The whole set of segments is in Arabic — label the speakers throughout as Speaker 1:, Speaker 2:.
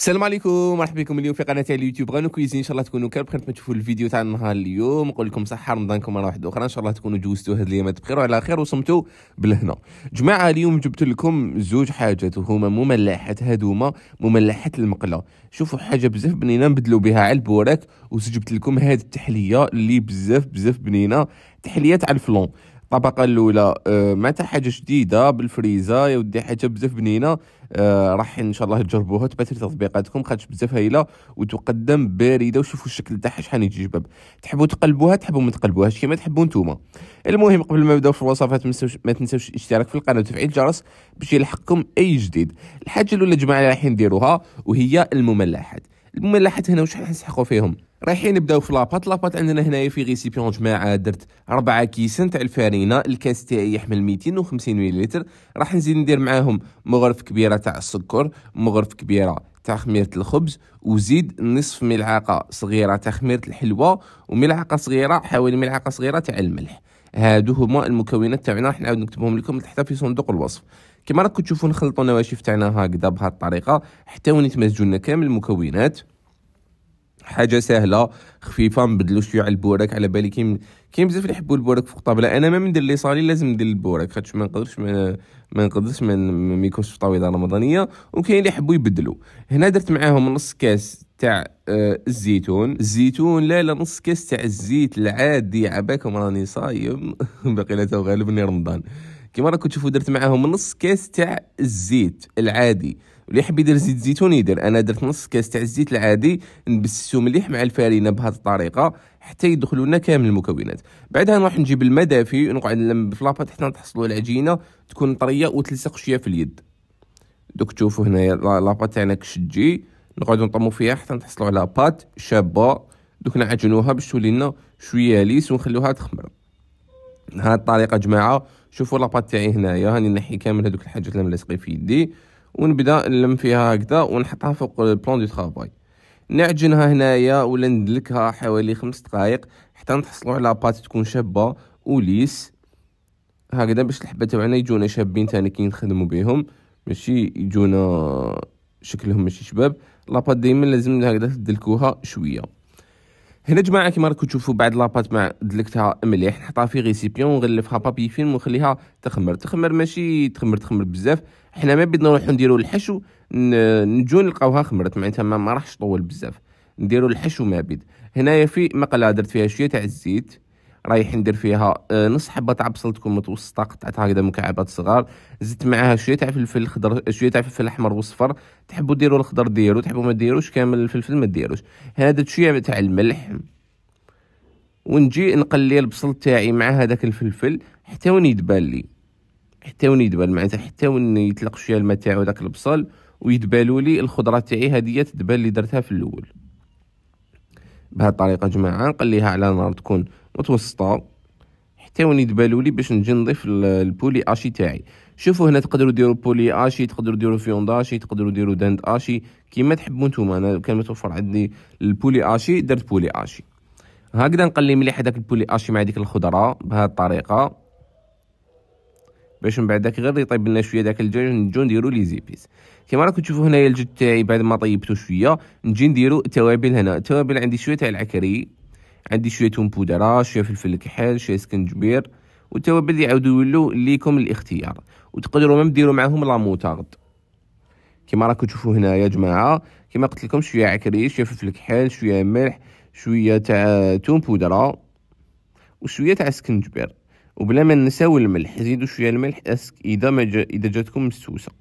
Speaker 1: السلام عليكم مرحبا بكم اليوم في قناه اليوتيوب غانو كويزين ان شاء الله تكونوا كامل بخير تشوفوا الفيديو تاع النهار اليوم نقول لكم صحه رمضانكم مره واحده اخرى ان شاء الله تكونوا جوزتوا هذه الايامات بخير وعلى خير وصمتوا بالهنا جماعه اليوم جبت لكم زوج حاجات وهما مملحات هذوما مملحات المقله شوفوا حاجه بزاف بنينه نبدلوا بها على البوراك وجبت لكم هذه التحليه اللي بزاف بزاف بنينه تحليه تاع الفلون الطبقه الاولى آه، معناتها حاجه جديده بالفريزه يا ودي حاجه بزاف بنينه آه، راح ان شاء الله تجربوها تبعثوا تطبيقاتكم خاطرش بزاف هايله وتقدم بارده وشوفوا الشكل تاعها شحال يجي شباب تحبوا تقلبوها تحبوا ما تقلبوهاش كيما تحبوا نتوما المهم قبل ما نبداو في الوصفات ما تنساوش الاشتراك في القناه وتفعيل الجرس باش يلحقكم اي جديد الحاجه الاولى جماعه اللي رايحين نديروها وهي المملحات المملحات هنا وشحال نسحقوا فيهم رايحين نبداو في لاباط لاباط عندنا هنايا في غيسيبيون جماعه درت أربعة كيسان تاع الفارينة الكاس تاعي يحمل ميتين وخمسين مليلتر راح نزيد ندير معاهم مغرف كبيره تاع السكر مغرف كبيره تاع خميره الخبز وزيد نصف ملعقه صغيره تاع خميره الحلوى وملعقه صغيره حوالي ملعقه صغيره تاع الملح هادو هما المكونات تاعنا راح نعاود نكتبهم لكم تحت في صندوق الوصف كما راكم تشوفوا نخلطوا النواشف تاعنا هكذا بهذه الطريقه حتى وين لنا كامل المكونات حاجه سهله خفيفه نبدلو شويه على البوراك على بالي كاين كاين بزاف اللي يحبوا البوراك فوق الطابله انا ما ندير لي صالي لازم ندير البوراك خاطش ما نقدرش ما, ما نقدرش ما, ما يكونش في طاوله رمضانيه وكاين اللي يحبوا يبدلوا هنا درت معاهم نص كاس تاع آه، الزيتون الزيتون لا لا نص كاس تاع الزيت العادي عباكم راني صايم باقي لا غالبني رمضان كيما راكم تشوفوا درت معاهم نص كاس تاع الزيت العادي اللي يحب يدير زيت زيتون يدير انا درت نص كاس تاع الزيت العادي نبسسو مليح مع الفارينه بهذه الطريقه حتى يدخلوا لنا كامل المكونات بعدها نروح نجيب الماء دافي ونقعد نلم بفلابات حتى على العجينه تكون طريه وتلصق شويه في اليد دوك تشوفوا هنايا لاباط تاعنا كشجي نقعدوا نطمو فيها حتى نحصلوا على بات شابه دوك نعجنوها باش تولي لنا شويه ليس ونخلوها تخمر هاد الطريقه جماعه شوفوا لاباط تاعي هنايا راني نحي كامل هذوك الحاجات اللي ملاصقين في يدي ونبدا نلم فيها هكذا ونحطها فوق البلان دو طرافاي نعجنها هنايا ولا ندلكها حوالي خمس دقائق حتى نتحصلوا على لاباط تكون شابه وليس هكذا باش الحبه تاعنا يجونا شابين تاني كي نخدموا بهم ماشي يجونا شكلهم ماشي شباب لاباط ديما لازم هكذا تدلكوها شويه هنا جماعه كيما راكم تشوفوا بعد لاباط ما دلكتها مليح نحطها في غيسيبيون ونغلفها بابي فيلم ونخليها تخمر تخمر ماشي تخمر تخمر بزاف حنا ما بدنا نروحو نديرو الحشو نجو نلقاوها خمرت معناتها ما, ما راحش طول بزاف نديرو الحشو ما بيد هنايا في مقله درت فيها شويه تاع الزيت رايح ندير فيها آه، نص حبه تاع بصلتكم متوسطه قطعتها هكذا مكعبات صغار زدت معاها شويه تاع فلفل خضر شويه تاع فلفل احمر وصفر تحبوا ديروا الخضر ديروا تحبوا ما ديروش كامل الفلفل ما ديروش هذا شويه تاع الملح ونجي نقلي البصل تاعي مع هذاك الفلفل حتى وين يدبال لي حتى وين يدبال معناتها حتى وين يطلق شويه الماء تاعو داك البصل ويدبالوا لي الخضره تاعي هذه تدبال اللي درتها في الاول بهذه الطريقه جماعه نقليها على نار تكون متوسطه حتى وين يدبالو لي باش نجي نضيف البولي اشي تاعي شوفوا هنا تقدروا ديروا بولي اشي تقدروا ديروا فيونداشي اشي تقدروا ديروا داند اشي كيما تحبوا نتوما انا كان متوفر عندي البولي اشي درت بولي اشي هكذا نقلي مليح هذاك البولي اشي مع ديك الخضره بهذه الطريقه باش من بعد غير يطيب لنا شويه داك الدجاج نجيو نديرو لي زيبيس كيما راكم تشوفوا هنايا الجد تاعي بعد ما طيبته شويه نجي نديرو التوابل هنا التوابل عندي شويه تاع العكري عندي شويه بودره شويه فلفل كحل شويه سكنجبير والتوابل اللي عاودوا يولوا ليكم الاختيار وتقدروا مام ديروا معاهم موتارد كما راكم تشوفوا هنا يا جماعه كما قلت لكم شويه عكري شويه فلفل كحل شويه ملح شويه تاع توم بودره وشويه تاع سكنجبير وبلا ما نساو الملح زيدوا شويه الملح اذا ما اذا جاتكم مستوسه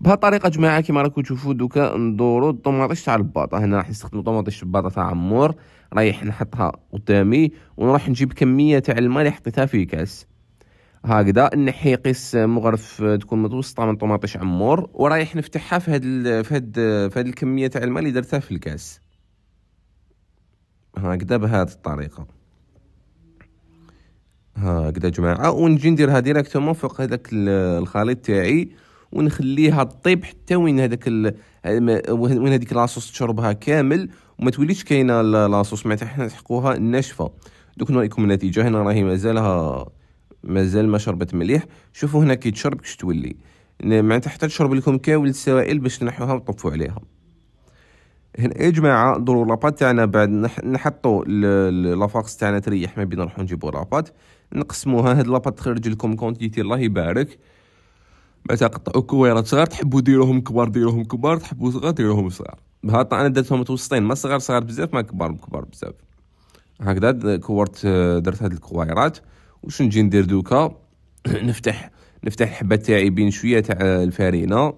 Speaker 1: بهذه الطريقه جماعه كما راكم تشوفوا دوكا ندورو الطوماطيش تاع الباطا هنا راح نستخدم طوماطيش الباطا تاع عمور رايح نحطها قدامي ونروح نجيب كميه تاع الماء اللي حطيتها في كاس هكذا نحي قيس مغرف تكون متوسطه من طوماطيش عمور ورايح نفتحها في هاد في هاد في هاد الكميه تاع الماء اللي درتها في الكاس هكذا بهذه الطريقه هكذا جماعه ونجي نديرها ديريكتومون فوق هذاك الخليط تاعي ونخليها طيب حتى وين هذاك ال... وين هذيك لاصوص تشربها كامل وما توليش كاينه لاصوص معناتها حنا نحقوها ناشفه دوك نوريكم النتيجه هنا راهي مازالها مازال ما شربت مليح شوفوا هنا كي تشرب كش تولي معناتها حتى تشرب لكم كامل السوائل باش تنحوها وتطفوا عليها هنا يا جماعه ضروا لاباط تاعنا بعد نحطوا لافاكس تاعنا تريح ما بين نروحو نجيبو لاباط نقسموها هاد لاباط تخرج لكم كونتيتي الله يبارك بعدا قطعوا كويرات صغار تحبوا ديروهم كبار ديروهم كبار تحبوا صغار ديروهم صغار بهاط انا درتهم متوسطين ما صغار صغار بزاف ما كبار كبار بزاف هكذا كورت آه، درت هاد الكويرات واش نجي ندير دوكا نفتح نفتح الحبه تاعي بين شويه تاع آه، الفارينه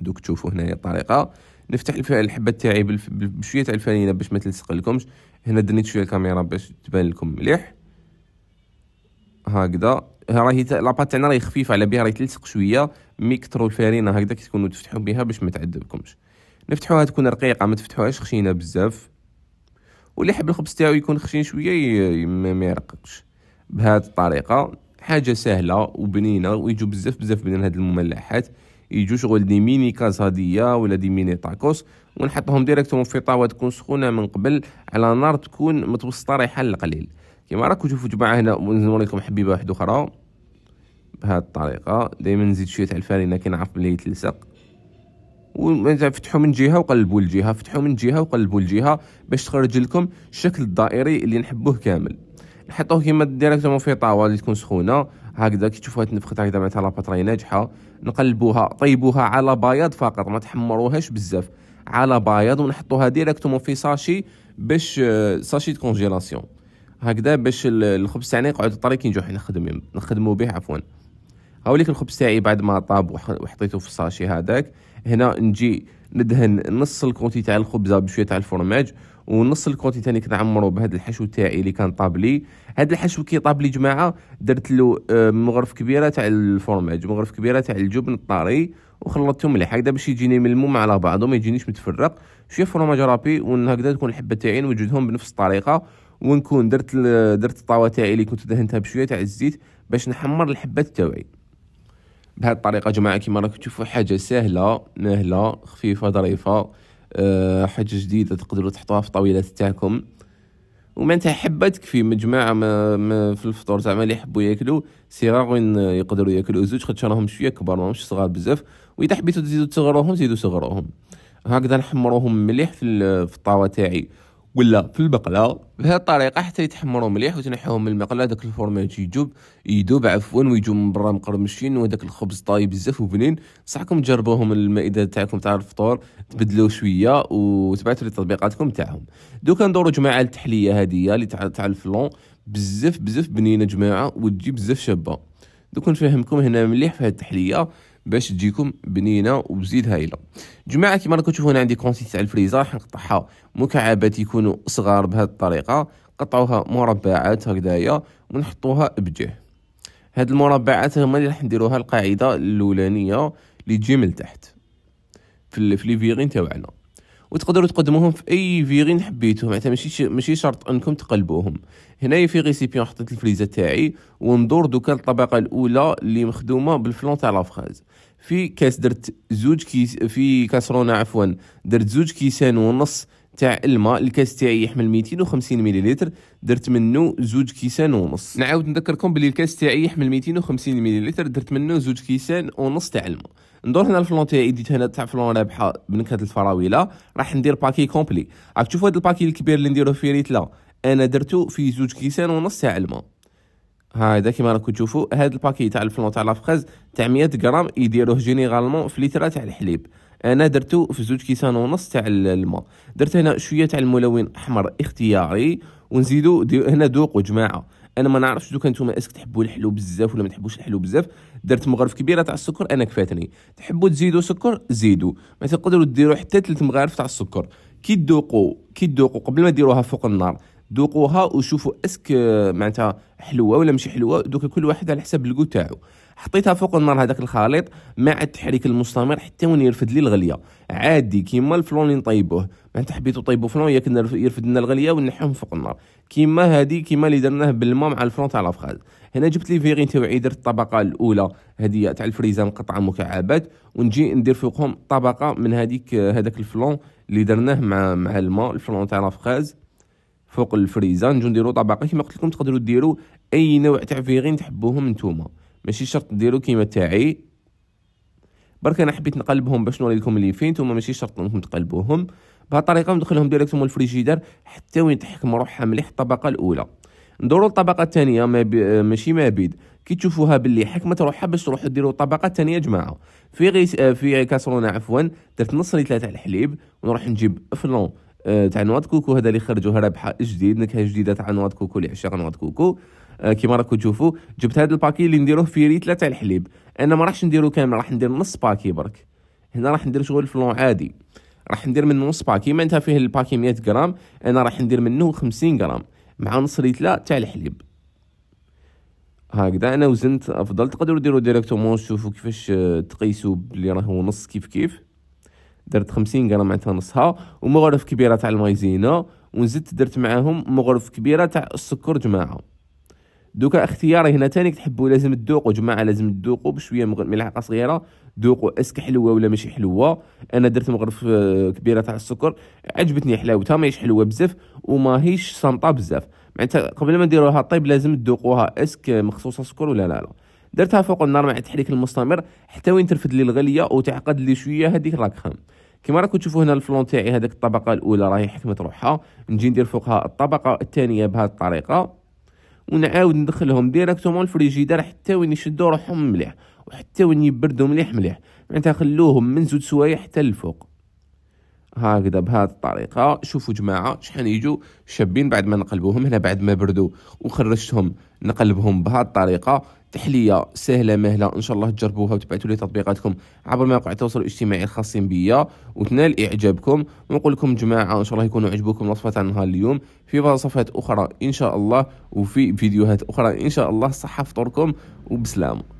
Speaker 1: دوك تشوفوا هنايا الطريقه نفتح الحبه تاعي بشويه تاع الفارينه باش ما تلصق لكمش هنا درنيت شويه الكاميرا باش تبان لكم مليح هكذا راهي لاباط تاعنا راهي خفيفه على بها راهي تلصق شويه مي كثروا الفارينة هكذا كي تكونوا تفتحوا بها باش ما تعذبكمش نفتحوها تكون رقيقه ما تفتحوهاش خشينه بزاف واللي يحب الخبز تاعو يكون خشين شويه ما يرققش بهذه الطريقه حاجه سهله وبنينه يجو بزاف بزاف بنين هاد المملحات يجو شغل دي ميني كاز هديه ولا دي ميني طاكوس ونحطهم ديريكتومون في طاوه تكون سخونه من قبل على نار تكون متوسطه ريحه القليل كما راكم تشوفوا جماعه هنا نوريكم حبيبه واحده اخرى بهذه الطريقه دائما نزيد شويه تاع الفرينه كنعرف بلي يتلصق فتحوا من جهه وقلبوا الجهه فتحوا من جهه وقلبوا الجهه باش تخرج لكم الشكل الدائري اللي نحبوه كامل نحطوه كيما ديريكتومون في طاوله اللي تكون سخونه هكذا كي تشوفوها تنفخت هكذا معناتها لاباطري ناجحه نقلبوها طيبوها على بياض فقط ما تحمروهاش بزاف على بياض ونحطوها ديريكتومون في ساشي باش ساشي آه، كونجيلاسيون هكذا باش الخبز تاعنا يقعد الطريق نجوح نخدم نخدمو به عفوا هاوليك الخبز تاعي بعد ما طاب وحطيته في الساشي هذاك هنا نجي ندهن نص الكونتي تاع الخبزه بشويه تاع الفرماج ونص الكونتي تاني كنت عمرو الحشو تاعي اللي كان طابلي هاد الحشو كي طابلي جماعه درت له آه، مغرف كبيره تاع الفرماج مغرف كبيره تاع الجبن الطاري وخلطتهم مليح هكذا باش يجيني ملموم على بعضه ما يجينيش متفرق شويه فرماج رابي وهكذا تكون الحبه تاعي نوجدهم بنفس الطريقه ونكون درت درت الطاوه تاعي اللي كنت دهنتها بشويه تاع الزيت باش نحمر الحبات تاعي بهذه الطريقه جماعه كيما راكم تشوفوا حاجه سهله مهله خفيفه ظريفه أه حاجه جديده تقدروا تحطوها في الطاولات تاعكم ومعناتها حبه تكفي مجموعه ما, ما في الفطور زعما اللي يحبوا ياكلوا صغار وين يقدروا ياكلوا زوج خاطر راهم شويه كبار ماهمش صغار بزاف واذا حبيتوا تزيدوا تصغروهم زيدوا صغروهم هكذا نحمروهم مليح في الطاوه تاعي ولا في المقله بهذه الطريقه حتى يتحمروا مليح وتنحيوهم من المقله داك الفورماج يجوب يدوب عفوا ويجوا من برا مقرمشين وداك الخبز طايب بزاف وبنين نصحكم تجربوهم المائده تاعكم تاع الفطور تبدلوا شويه وتبعثوا لي تطبيقاتكم تاعهم دوكا ندورو جماعه التحليه هذه اللي تاع الفلون بزاف بزاف بنينه جماعه وتجي بزاف شابه دوكا نفهمكم هنا مليح في هذه التحليه باش تجيكم بنينه وبزيد هايله جماعه كما راكم تشوفوا هنا عندي كونسي تاع الفريزر نقطعها مكعبات يكونوا صغار بهذه الطريقه قطعوها مربعات هكذايا ونحطوها بجه هاد المربعات هما اللي راح نديروها القاعده الاولانيه اللي تجي من تحت في لي تاعنا وتقدروا تقدموهم في اي فيغين حبيتو معناتها يعني ماشي ماشي شرط انكم تقلبوهم هنايا في ريسيبيون حطيت الفليزه تاعي وندور دوكا الطبقه الاولى اللي مخدومه بالفلون تاع لافخاز في كاس درت زوج كيس في كاسرونه عفوا درت زوج كيسان ونص تاع الماء الكاس تاعي يحمل 250 مليلتر درت منه زوج كيسان ونص نعاود نذكركم باللي الكاس تاعي يحمل 250 مليلتر درت منه زوج كيسان ونص تاع الماء ندور هنا الفلون تاعي ديت هنا تاع فلون رابحه بنكهه الفراوله راح ندير باكي كومبلي راك تشوف هذا الباكي الكبير اللي نديرو في ريتلا انا درتو في زوج كيسان ونص تاع الماء هذا كيما راكم تشوفوا هاد الباكي تاع الفلون تاع لافخاز تاع 100 غرام يديروه جينيرالمون في ليترا تاع الحليب انا درتو في زوج كيسان ونص تاع الماء درت هنا شويه تاع الملون احمر اختياري ونزيدو دي هنا ذوقوا جماعه انا ما نعرفش دوك نتوما اسك تحبوا الحلو بزاف ولا ما تحبوش الحلو بزاف درت مغرف كبيره تاع السكر انا كفاتني تحبوا تزيدوا سكر زيدوا ما تقدروا ديروا حتى ثلاث مغارف تاع السكر كي تذوقوا كي تذوقوا قبل ما ديروها فوق النار ذوقوها وشوفوا اسك آه، معناتها حلوه ولا مش حلوه دوك كل واحد على حسب الكو تاعو حطيتها فوق النار هذاك الخليط مع التحريك المستمر حتى وين يرفد لي الغليه عادي كيما الفلون اللي نطيبوه معناتها حبيتو طيبو فلون ياك يرفد لنا الغليه ونحيهم فوق النار كيما هذه كيما اللي درناه بالماء مع الفلون تاع لافخاز هنا جبت لي فيغين تاعي درت الطبقه الاولى هذه تاع الفريزه مقطعه مكعبات ونجي ندير فوقهم طبقه من هذيك آه، هذاك الفلون اللي درناه مع مع الماء الفلون تاع لافخاز فوق الفريزه نجو نديرو طبقه كيما قلت لكم تقدروا ديروا اي نوع تاع فيغين تحبوهم نتوما ماشي شرط ديروا كيما تاعي برك انا حبيت نقلبهم باش نوري لكم اللي فين نتوما ماشي شرط انكم تقلبوهم بهذه الطريقه ندخلهم ديريكتوم الفريجيدار حتى وين تحكم روحها مليح الطبقه الاولى ندورو الطبقه الثانيه ما بي... ماشي ما بيد كي تشوفوها باللي حكمت روحها باش تروحوا ديروا الطبقه الثانيه جماعه في غيس في كاسرونه عفوا درت نص لتر تاع الحليب ونروح نجيب فلون آه، تاع نواد كوكو هذا اللي خرجوه رابحه جديد نكهه جديده تاع نواد كوكو عشاق نواد كوكو آه، كيما راكم تشوفوا جبت هذا الباكي اللي نديروه في ريتله تاع الحليب انا ما راحش نديرو كامل راح ندير نص باكي برك هنا راح ندير شغل فلون عادي راح ندير منه نص باكي معناتها فيه الباكي 100 غرام انا راح ندير منه 50 غرام مع نص ريتله تاع الحليب هكذا انا وزنت افضل تقدروا ديروا ديريكتومون شوفوا كيفاش آه، تقيسوا بلي راهو نص كيف كيف درت 50 غرام معناتها نصها ومغرف كبيره تاع المايزينا ونزدت درت معاهم مغرف كبيره تاع السكر جماعه دوكا اختياري هنا تاني تحبوا لازم تذوقوا جماعه لازم تذوقوا بشويه ملعقه صغيره ذوقوا اسك حلوه ولا ماشي حلوه انا درت مغرف آه، كبيره تاع السكر عجبتني حلاوتها ماهيش حلوه بزاف وماهيش صامطه بزاف معناتها قبل ما نديروها طيب لازم تذوقوها اسك مخصوصه سكر ولا لا لا درتها فوق النار مع التحريك المستمر حتى وين ترفد لي الغليه وتعقد لي شويه هذيك الركخم كما راكم تشوفوا هنا الفلون تاعي هذيك الطبقه الاولى راهي حكمت روحها نجي ندير فوقها الطبقه الثانيه بهذه الطريقه ونعاود ندخلهم ديريكتومون الفريجيدار حتى وين يشدوا روحهم مليح وحتى وين يبردوا مليح مليح معناتها خلوهم من زوج سوايع حتى للفوق هكذا بهذه الطريقه شوفوا جماعه شحال يجوا شابين بعد ما نقلبوهم هنا بعد ما بردوا وخرجتهم نقلبهم بهذه الطريقه تحليه سهله مهله ان شاء الله تجربوها وتبعثوا لي تطبيقاتكم عبر مواقع التواصل الاجتماعي الخاصين بيا وتنال اعجابكم ونقول لكم جماعه ان شاء الله يكونوا عجبوكم وصفه عن نهار اليوم في وصفات اخرى ان شاء الله وفي فيديوهات اخرى ان شاء الله صحه فطوركم وبسلامه